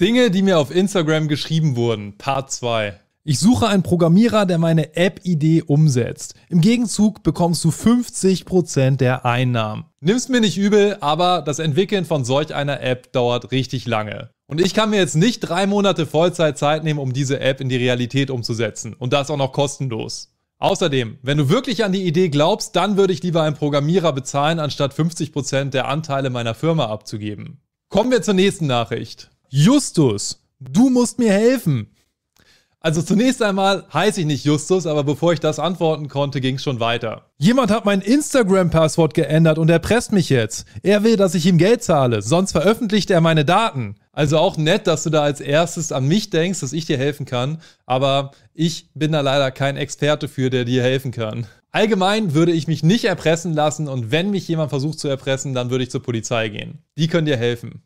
Dinge, die mir auf Instagram geschrieben wurden, Part 2. Ich suche einen Programmierer, der meine App-Idee umsetzt. Im Gegenzug bekommst du 50% der Einnahmen. Nimm's mir nicht übel, aber das Entwickeln von solch einer App dauert richtig lange. Und ich kann mir jetzt nicht drei Monate Vollzeit Zeit nehmen, um diese App in die Realität umzusetzen. Und das auch noch kostenlos. Außerdem, wenn du wirklich an die Idee glaubst, dann würde ich lieber einen Programmierer bezahlen, anstatt 50% der Anteile meiner Firma abzugeben. Kommen wir zur nächsten Nachricht. Justus, du musst mir helfen. Also zunächst einmal heiße ich nicht Justus, aber bevor ich das antworten konnte, ging es schon weiter. Jemand hat mein Instagram-Passwort geändert und erpresst mich jetzt. Er will, dass ich ihm Geld zahle, sonst veröffentlicht er meine Daten. Also auch nett, dass du da als erstes an mich denkst, dass ich dir helfen kann, aber ich bin da leider kein Experte für, der dir helfen kann. Allgemein würde ich mich nicht erpressen lassen und wenn mich jemand versucht zu erpressen, dann würde ich zur Polizei gehen. Die können dir helfen.